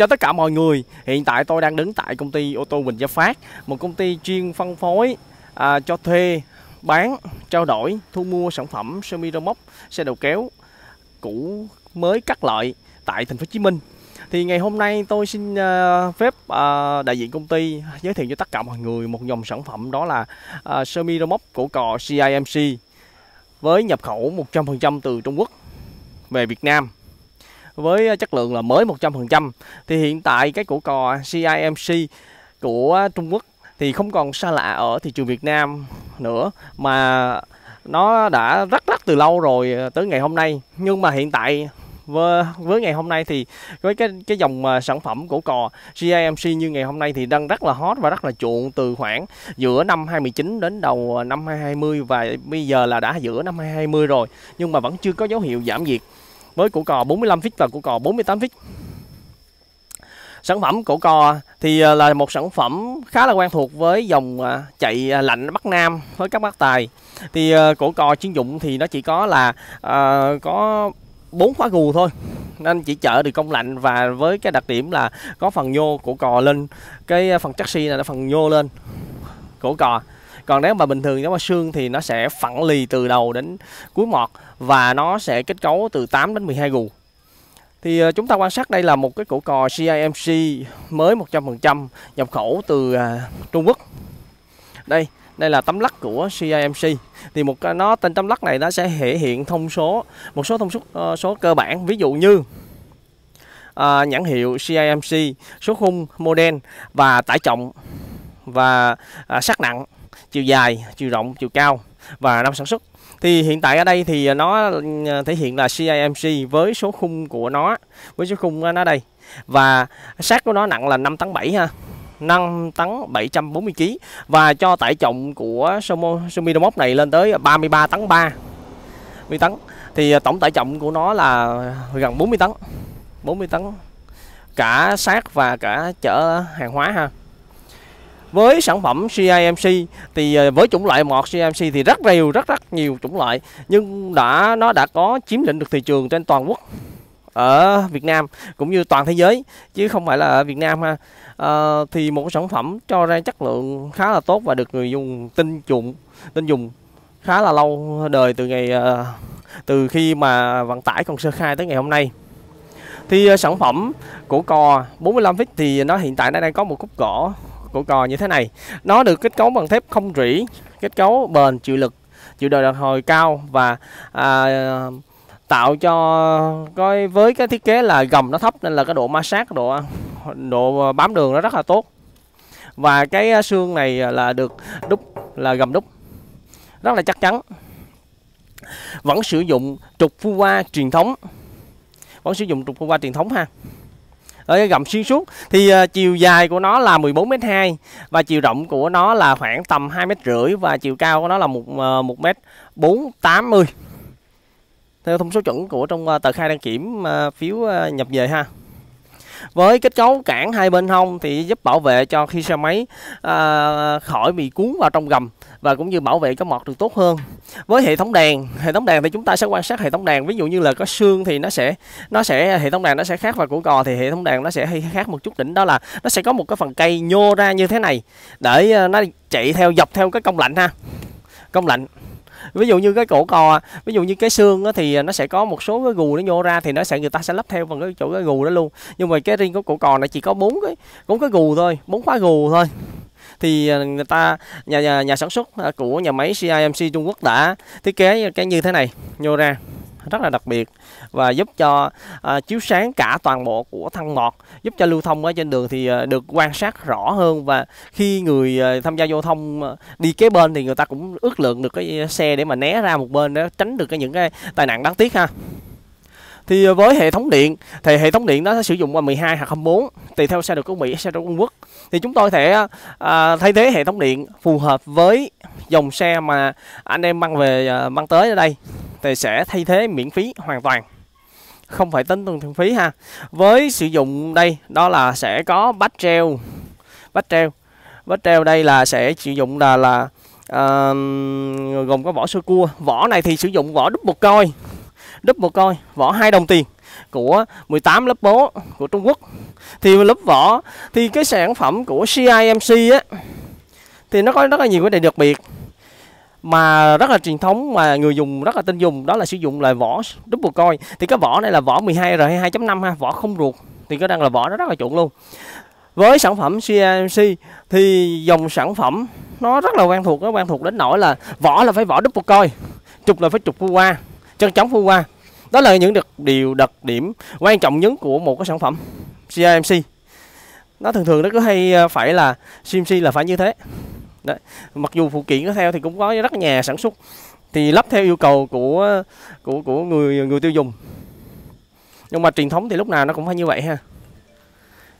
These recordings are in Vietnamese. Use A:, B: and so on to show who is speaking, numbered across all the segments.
A: cho tất cả mọi người, hiện tại tôi đang đứng tại công ty ô tô Bình Gia Phát Một công ty chuyên phân phối à, cho thuê, bán, trao đổi, thu mua sản phẩm sơ mi rơ móc, xe đầu kéo cũ mới cắt lợi tại thành phố Hồ Chí Minh thì ngày hôm nay tôi xin uh, phép uh, đại diện công ty giới thiệu cho tất cả mọi người một dòng sản phẩm đó là uh, à, sơ mi rơ móc cổ cò CIMC với nhập khẩu 100% từ Trung Quốc về Việt Nam với ờ, chất lượng là mới 100%. Thì hiện tại cái củ cò CIMC của Trung Quốc thì không còn xa lạ ở thị trường Việt Nam nữa mà nó đã rất rất từ lâu rồi ờ, tới ngày hôm nay nhưng mà hiện tại với, với ngày hôm nay thì với cái cái dòng ờ, sản phẩm của cò GAMC như ngày hôm nay thì đang rất là hot và rất là chuộng từ khoảng giữa năm 2019 đến đầu năm 2020 và bây giờ là đã giữa năm 2020 rồi nhưng mà vẫn chưa có dấu hiệu giảm nhiệt với cổ cò 45 feet và cổ cò 48 feet sản phẩm cổ cò thì à, là một sản phẩm khá là quen thuộc với dòng à, chạy à, lạnh Bắc Nam với các bác tài thì cổ cò chuyên dụng thì nó chỉ có là uh, có bốn khóa gù thôi nên chỉ chở được công lạnh và với cái đặc điểm là có phần nhô cổ cò lên cái phần chassis là phần nhô lên cổ cò còn nếu mà bình thường giống mà xương thì nó sẽ phẳng lì từ đầu đến cuối mọt và nó sẽ kết cấu từ 8 đến 12 gù thì ờ, chúng ta quan sát đây là một cái cổ cò CIMC mới 100% nhập khẩu từ à, Trung Quốc đây đây là tấm lắc của CIMC thì một nó tên tấm lắc này nó sẽ thể hiện thông số một số thông số ờ, số cơ bản ví dụ như à, nhãn hiệu CIMC số khung model và tải trọng và à, sắc nặng chiều dài chiều rộng chiều cao và năm sản xuất thì hiện tại ở đây thì nó ừ, thể hiện là CIMC với số khung của nó với số khung nó đây và sát của nó nặng là 5 tấn 7 ha 5 tấn 740 kg và cho tải trọng của Sumidomoc này lên tới 33 tấn 3 10 tấn thì tổng tải trọng của nó là gần 40 tấn 40 tấn cả xác và cả chở hàng hóa ha với sản phẩm CIMC thì ờ, với chủng loại mọt CIMC thì rất nhiều rất rất nhiều chủng loại nhưng đã nó đã có chiếm lĩnh được thị trường trên toàn quốc ở Việt Nam cũng như toàn thế giới chứ không phải là ở Việt Nam ha à, thì một sản phẩm cho ra chất lượng khá là tốt và được người dùng tin dụng tin dùng khá là lâu đời từ ngày ờ, từ khi mà vận tải còn sơ khai tới ngày hôm nay thì sản phẩm của cò 45 feet thì nó hiện tại nó đang có một khúc gỗ của cò như thế này nó được kết cấu bằng thép không rỉ kết cấu bền chịu lực chịu đời đàn hồi cao và à, tạo cho coi với cái thiết kế là gầm nó thấp nên là cái độ ma sát độ độ bám đường nó rất là tốt và cái xương này là được đúc là gầm đúc rất là chắc chắn vẫn sử dụng trục phu qua truyền thống vẫn sử dụng trục phu qua truyền thống ha ở cái gầm xuyên suốt thì uh, chiều dài của nó là 14m2 và chiều rộng của nó là khoảng tầm 2m rưỡi và chiều cao của nó là một à, một uh, m 480 theo thông số chuẩn của trong uh, tờ khai đăng kiểm uh, phiếu uh, nhập về ha với kết cấu cản hai bên hông thì giúp bảo vệ cho khi xe máy à, khỏi bị cuốn vào trong gầm và cũng như bảo vệ cái mọt được tốt hơn với hệ thống đèn hệ thống đèn thì chúng ta sẽ quan sát hệ thống đèn ví dụ như là có xương thì nó sẽ nó sẽ hệ thống đèn nó sẽ khác và của cò thì hệ thống đèn nó sẽ hơi khác một chút đỉnh đó là nó sẽ có một cái phần cây nhô ra như thế này để à, nó chạy theo dọc theo cái công lạnh ha công lạnh ví dụ như cái cổ cò à, ví dụ như cái xương thì à, nó sẽ có một số cái gù nó nhô ra thì nó sẽ người ta sẽ lắp theo vào cái chỗ cái gù đó luôn nhưng mà cái riêng của cổ cò này chỉ có bốn cái bốn cái gù thôi bốn khóa gù thôi thì à, người ta nhà nhà, nhà sản xuất của nhà máy CIMC Trung Quốc đã thiết kế cái như thế này nhô ra rất là đặc biệt và giúp cho à, chiếu sáng cả toàn bộ của thân ngọt giúp cho lưu thông ở trên đường thì à, được quan sát rõ hơn và khi người à, tham gia giao thông à, đi kế bên thì người ta cũng ước lượng được cái xe để mà né ra một bên để tránh được cái những cái tai nạn đáng tiếc ha thì với hệ thống điện thì hệ thống điện nó sẽ sử dụng qua 12 hạt 24 tùy theo xe được của Mỹ xe được Trung Quốc thì chúng tôi sẽ à, thay thế hệ thống điện phù hợp với dòng xe mà anh em mang về à, mang tới ở đây thì sẽ thay thế miễn phí hoàn toàn không phải tính tuần phí ha với sử dụng đây đó là sẽ có bắt treo bắt treo bắt treo đây là sẽ sử dụng là là uh, gồm có vỏ sơ cua vỏ này thì sử dụng vỏ đúc double coi đúc double coi vỏ hai đồng tiền của 18 lớp bố của Trung Quốc thì lớp vỏ thì cái sản phẩm của CIMC á thì nó có rất là nhiều cái đặc biệt mà rất là truyền thống mà người dùng rất là tin dùng đó là sử dụng loại vỏ bồ coi thì cái vỏ này là vỏ 12 r 2.5 ha vỏ không ruột thì có đang là vỏ nó rất là chuẩn luôn với sản phẩm CMC thì dòng sản phẩm nó rất là quen thuộc nó quen thuộc đến nỗi là vỏ là phải vỏ bồ coi trục là phải trục phu qua chân chống phu qua đó là những đặc điều đặc điểm quan trọng nhất của một cái sản phẩm CMC nó thường thường nó cứ hay ờ, phải là CMC là phải như thế Đấy. mặc dù phụ kiện có theo thì cũng có rất nhà sản xuất thì lắp theo yêu cầu của của của người người tiêu dùng nhưng mà truyền thống thì lúc nào nó cũng phải như vậy ha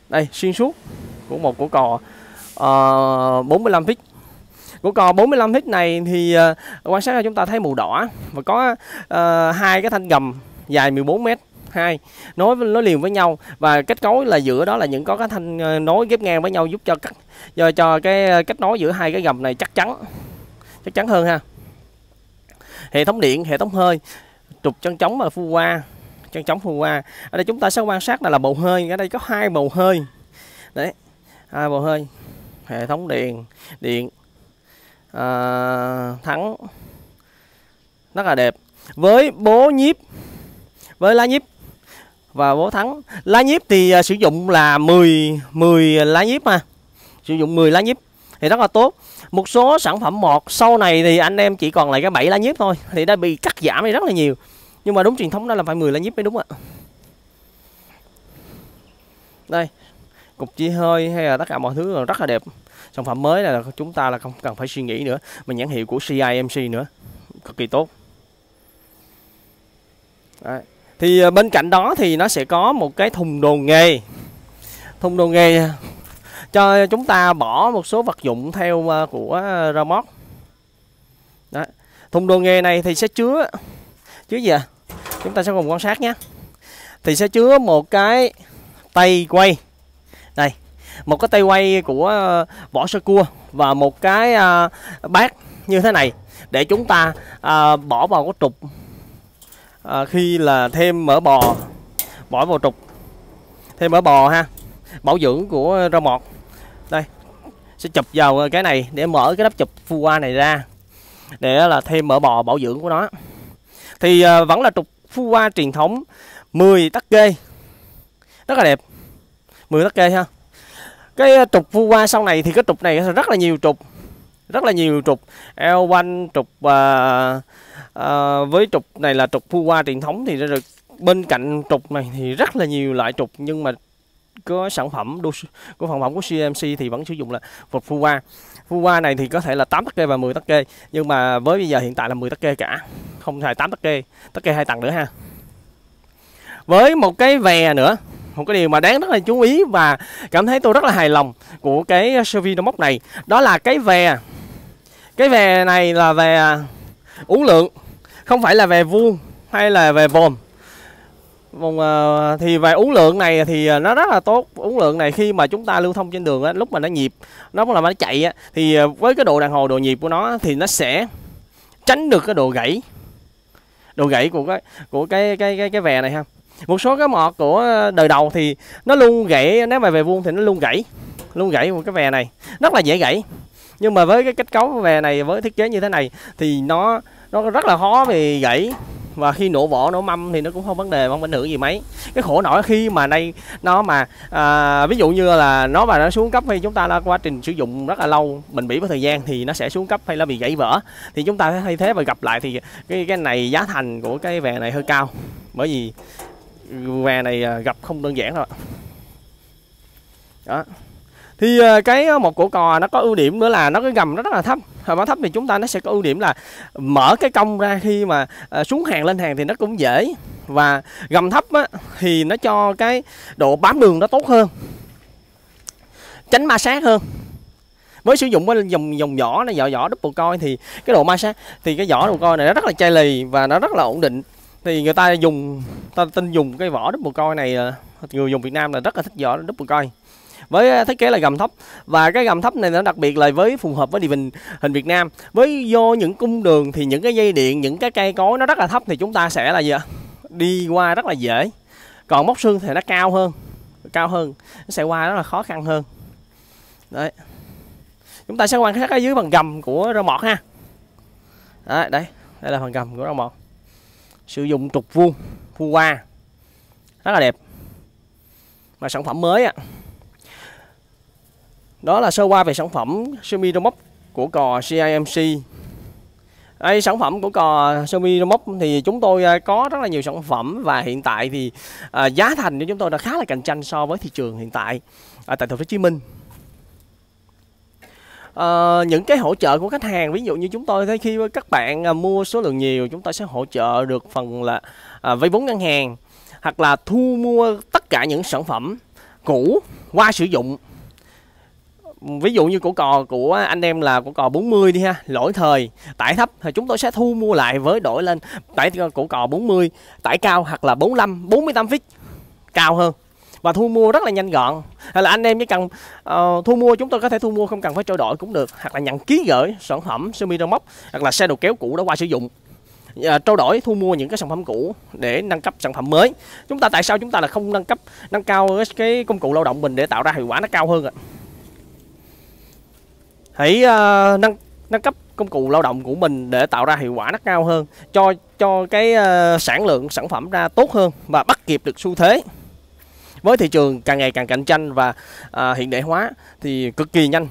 A: đây xuyên suốt của một của cò uh, ờ, 45 feet của cò 45 feet này thì uh, quan sát là chúng ta thấy màu đỏ và có uh, hai cái thanh gầm dài 14 mét hai nối nối liền với nhau và kết cấu là giữa đó là những có cái thanh ờ, nối ghép ngang với nhau giúp cho cắt do cho cái ờ, kết nối giữa hai cái gầm này chắc chắn chắc chắn hơn ha hệ thống điện hệ thống hơi trục chân chống và phu qua chân chống phu qua ở đây chúng ta sẽ quan sát là, là bầu hơi ở đây có hai bầu hơi đấy hai bầu hơi hệ thống điện điện à, thắng rất là đẹp với bố nhíp với lá nhíp và bố thắng lá nhíp thì à, sử dụng là 10 10 lá nhíp mà sử dụng 10 lá nhíp thì rất là tốt một số sản phẩm một sau này thì anh em chỉ còn lại cái bảy lá nhíp thôi thì đã bị cắt giảm đi rất là nhiều nhưng mà đúng truyền thống đó là phải 10 lá nhíp mới đúng ạ đây cục chi hơi hay là tất cả mọi thứ rất là đẹp sản phẩm mới là chúng ta là không cần phải suy nghĩ nữa mà nhãn hiệu của CIMC nữa cực kỳ tốt Đấy thì à, bên cạnh đó thì nó sẽ có một cái thùng đồ nghề thùng đồ nghề à, cho chúng ta bỏ một số vật dụng theo à, của remote đó. thùng đồ nghề này thì sẽ chứa chứa gì à chúng ta sẽ cùng quan sát nhé thì sẽ chứa một cái tay quay đây một cái tay quay của vỏ sơ cua và một cái bát như thế này để chúng ta bỏ vào cái trục à, khi là thêm mỡ bò bỏ vào trục thêm mỡ bò ha bảo dưỡng của rau mọt đây sẽ chụp vào cái này để mở cái nắp chụp phu qua này ra để là thêm mỡ bò bảo dưỡng của nó thì à, vẫn là trục phu qua truyền thống 10 tắc kê rất là đẹp 10 tắc kê ha cái trục phu qua sau này thì cái trục này rất là nhiều trục rất là nhiều trục eo quanh trục uh, à, với trục này là trục phu qua truyền thống thì được bên cạnh trục này thì rất là nhiều loại trục nhưng mà có sản phẩm của sản phẩm của CMC thì vẫn sử dụng là vật phu qua phu qua này thì có thể là 8 tắc kê và 10 tắc kê nhưng mà với bây giờ hiện tại là 10 tắc kê cả không xài 8 tắc kê tắc kê hai tầng nữa ha với một cái vè nữa một cái điều mà đáng rất là chú ý và cảm thấy tôi rất là hài lòng của cái Servinomox này đó là cái vè cái vè này là về uống lượng không phải là về vuông hay là về vòm vòng ờ, thì về uống lượng này thì ờ, nó rất là tốt uống lượng này khi mà chúng ta lưu thông trên đường lúc mà nó nhịp nó là nó chạy thì ờ, với cái độ đàn hồi độ nhịp của nó thì nó sẽ tránh được cái độ gãy độ gãy của cái của cái cái cái cái vè này ha một số cái mọt của đời đầu thì nó luôn gãy nếu mà về vuông thì nó luôn gãy luôn gãy một cái vè này rất là dễ gãy nhưng mà với cái kết cấu vè này với thiết kế như thế này thì nó nó rất là khó vì gãy và khi nổ vỏ nổ mâm thì nó cũng không vấn đề không ảnh hưởng gì mấy cái khổ nổi khi mà đây nó mà à, ví dụ như là nó mà nó xuống cấp hay chúng ta là quá trình sử dụng rất là lâu mình bị với thời gian thì nó sẽ xuống cấp hay là bị gãy vỡ thì chúng ta sẽ thay thế và gặp lại thì cái cái này giá thành của cái vè này hơi cao bởi vì vè này à, gặp không đơn giản đâu đó thì ờ, cái ờ, một cổ cò nó có ưu điểm nữa là nó cái gầm nó rất là thấp mà thấp thì chúng ta nó sẽ có ưu điểm là mở cái cong ra khi mà ờ, xuống hàng lên hàng thì nó cũng dễ và gầm thấp á, thì nó cho cái độ bám đường nó tốt hơn tránh ma sát hơn Với sử dụng cái dòng dòng vỏ này vỏ vỏ double coi thì cái độ ma sát thì cái vỏ double coi này nó rất là chai lì và nó rất là ổn định thì người ta dùng ta tin dùng cái vỏ double coi này người dùng Việt Nam là rất là thích vỏ double coi với thiết kế là gầm thấp và cái gầm thấp này nó đặc biệt là với phù hợp với địa hình hình Việt Nam với do những cung đường thì những cái dây điện những cái cây cối nó rất là thấp thì chúng ta sẽ là gì ạ đi qua rất là dễ còn móc xương thì nó cao hơn cao hơn nó sẽ qua rất là khó khăn hơn đấy chúng ta sẽ quan sát ở dưới bằng gầm của rau mọt ha đấy, đây đây là phần gầm của rau mọt sử dụng trục vuông phu qua rất là đẹp mà sản phẩm mới ạ à đó là sơ qua về sản phẩm semi remote của cò CIMC đây sản phẩm của cò Xiaomi Remote thì chúng tôi à, có rất là nhiều sản phẩm và hiện tại thì à, giá thành của chúng tôi đã khá là cạnh tranh so với thị trường hiện tại ở à, tại thành phố Hồ Chí Minh. À, những cái hỗ trợ của khách hàng ví dụ như chúng tôi thấy khi các bạn à, mua số lượng nhiều chúng tôi sẽ hỗ trợ được phần là à, vay vốn ngân hàng hoặc là thu mua tất cả những sản phẩm cũ qua sử dụng ví dụ như cổ cò của anh em là cổ cò 40 đi ha lỗi thời tải thấp thì chúng tôi sẽ thu mua lại với đổi lên tải cổ cò 40 tải cao hoặc là 45 48 feet cao hơn và thu mua rất là nhanh gọn hay là anh em chỉ cần uh, thu mua chúng tôi có thể thu mua không cần phải trao đổi cũng được hoặc là nhận ký gửi sản phẩm semi rơ móc hoặc là xe đồ kéo cũ đã qua sử dụng À, ờ, trao đổi thu mua những cái sản phẩm cũ để nâng cấp sản phẩm mới chúng ta tại sao chúng ta là không nâng cấp nâng cao cái công cụ lao động mình để tạo ra hiệu quả nó cao hơn ạ à? hãy uh, nâng nâng cấp công cụ lao động của mình để tạo ra hiệu quả nó cao hơn cho cho cái uh, sản lượng sản phẩm ra tốt hơn và bắt kịp được xu thế với thị trường càng ngày càng cạnh tranh và uh, hiện đại hóa thì cực kỳ nhanh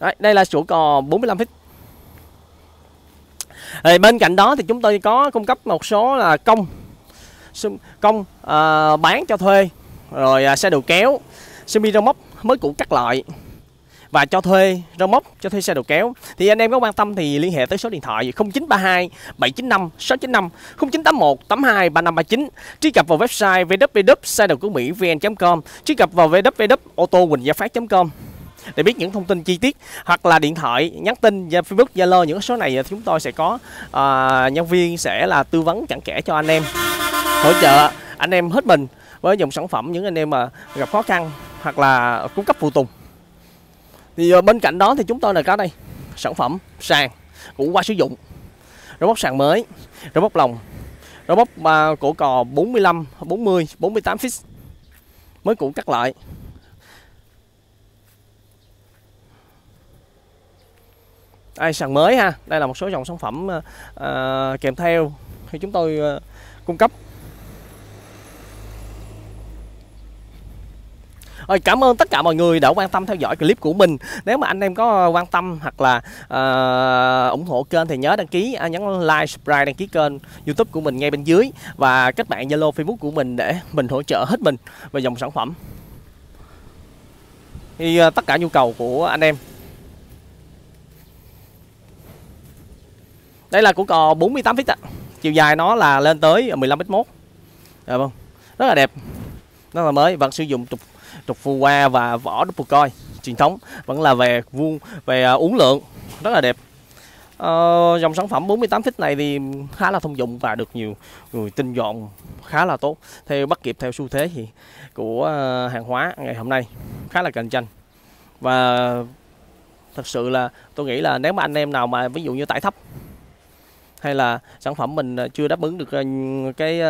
A: Đấy, đây là sủa cò 45 feet thì bên cạnh đó thì chúng tôi có cung cấp một số là công công uh, bán cho thuê rồi uh, xe đầu kéo semi móc mới cũ các loại và cho thuê rơ móc cho thuê xe đầu kéo thì anh em có quan tâm thì liên hệ tới số điện thoại 0932 795 695 0981 82 3539 truy cập vào website www xe đầu cứu mỹ vn com truy cập vào www ô quỳnh gia phát com để biết những thông tin chi tiết hoặc là điện thoại nhắn tin facebook zalo những số này thì chúng tôi sẽ có à, nhân viên sẽ là tư vấn chẳng kẽ cho anh em hỗ trợ anh em hết mình với dòng sản phẩm những anh em mà gặp khó khăn hoặc là cung cấp phụ tùng thì ờ, bên cạnh đó thì chúng tôi là có đây sản phẩm sàn cũng qua sử dụng robot sàn mới robot lồng robot uh, à, cổ cò 45 40 48 feet mới cũ cắt lại ai sàn mới ha đây là một số dòng sản phẩm uh, kèm theo thì chúng tôi uh, cung cấp rồi cảm ơn tất cả mọi người đã quan tâm theo dõi clip của mình nếu mà anh em có quan tâm hoặc là uh, ủng hộ kênh thì nhớ đăng ký à, nhấn like subscribe đăng ký kênh youtube của mình ngay bên dưới và kết bạn zalo facebook của mình để mình hỗ trợ hết mình về dòng sản phẩm thì uh, tất cả nhu cầu của anh em Đây là của cò 48 feet ạ. Chiều dài nó là lên tới 15 m1. Được không? Rất là đẹp. Rất là mới vẫn sử dụng trục trục phù qua và vỏ double coi truyền thống vẫn là về vuông về à, uống lượng rất là đẹp Ờ, dòng sản phẩm 48 feet này thì khá là thông dụng và được nhiều người tin dọn khá là tốt theo bắt kịp theo xu thế thì của à, hàng hóa ngày hôm nay khá là cạnh tranh và thật sự là tôi nghĩ là nếu mà anh em nào mà ví dụ như tải thấp hay là sản phẩm mình à, chưa đáp ứng được cái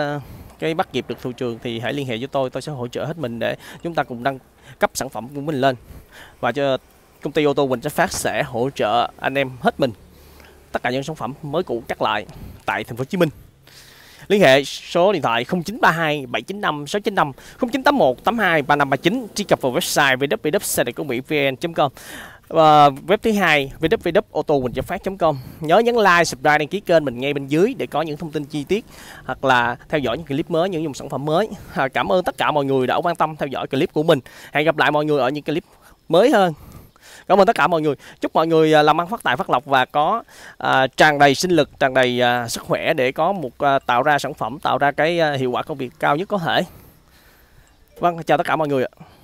A: cái bắt kịp được thị trường thì hãy liên hệ với tôi tôi sẽ hỗ trợ hết mình để chúng ta cùng nâng cấp sản phẩm của mình lên và cho công ty ô tô Quỳnh Sách Phát sẽ hỗ trợ anh em hết mình tất cả những sản phẩm mới cũ cắt lại tại thành phố Hồ Chí Minh liên hệ số điện thoại 0932 795 695 0981 82 3539 truy cập vào website www mỹ vn com và ờ, web thứ hai www.autoquinhchaphac.com nhớ nhấn like, subscribe, đăng ký kênh mình ngay bên dưới để có những thông tin chi tiết hoặc là theo dõi những clip mới, những dòng sản phẩm mới. Ờ, cảm ơn tất cả mọi người đã quan tâm theo dõi clip của mình. Hẹn gặp lại mọi người ở những clip mới hơn. Cảm ơn tất cả mọi người. Chúc mọi người ờ, làm ăn phát tài phát lộc và có à, tràn đầy sinh lực, tràn đầy à, sức khỏe để có một à, tạo ra sản phẩm, tạo ra cái à, hiệu quả công việc cao nhất có thể. Vâng, chào tất cả mọi người ạ.